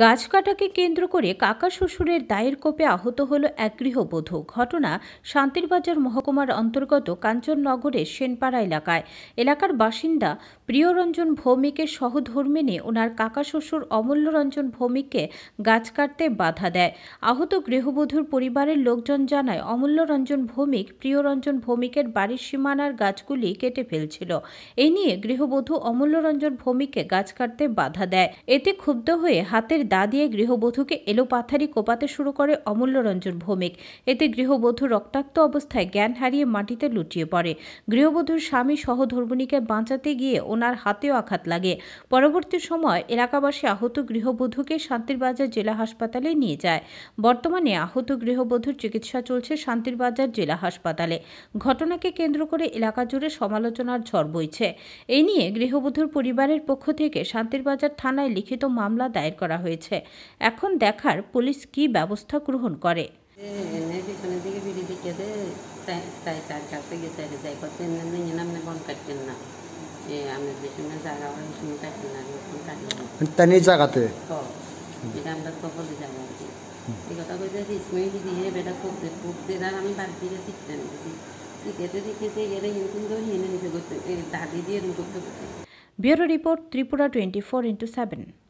গাছ কাটাকে কেন্দ্র করে কাকা শ্বশুরের দায়ের কোপে আহত হল এক গৃহবধূ ঘটনা শান্তিরবাজার মহকুমার অন্তর্গত কাঞ্চননগরের সেনপাড়া এলাকায় এলাকার বাসিন্দা প্রিয়রঞ্জন ভৌমিকের সহধর্মিনী ওনার কাকা শ্বশুর অমূল্যরঞ্জন ভৌমিককে গাছ কাটতে বাধা দেয় আহত গৃহবধূর পরিবারের লোকজন জানায় অমূল্যরঞ্জন ভৌমিক প্রিয়রঞ্জন ভৌমিকের বাড়ির সীমানার গাছগুলি কেটে ফেলছিল এ নিয়ে গৃহবধূ অমূল্যরঞ্জন ভৌমিককে গাছ কাটতে বাধা দেয় এতে ক্ষুব্ধ হয়ে হাতের হাতের দা দিয়ে গৃহবধূকে এলোপাথারি কোপাতে শুরু করে অমূল্যরঞ্জন ভৌমিক এতে গৃহবধূ রক্তাক্ত অবস্থায় জ্ঞান হারিয়ে মাটিতে লুটিয়ে পড়ে গৃহবধূর স্বামী সহধর্মিণীকে বাঁচাতে গিয়ে ওনার হাতেও আঘাত লাগে পরবর্তী সময় এলাকাবাসী আহত গৃহবধূকে শান্তিরবাজার জেলা হাসপাতালে নিয়ে যায় বর্তমানে আহত গৃহবধূর চিকিৎসা চলছে শান্তিরবাজার জেলা হাসপাতালে ঘটনাকে কেন্দ্র করে এলাকা জুড়ে সমালোচনার ঝড় বইছে এই নিয়ে গৃহবধূর পরিবারের পক্ষ থেকে শান্তিরবাজার থানায় লিখিত মামলা দায়ের করা হয়েছে হয়েছে এখন দেখার পুলিশ কি ব্যবস্থা গ্রহণ করে তার হ্যাঁ। আমরা এই কথা দিয়ে bureau report Tripura twenty four into seven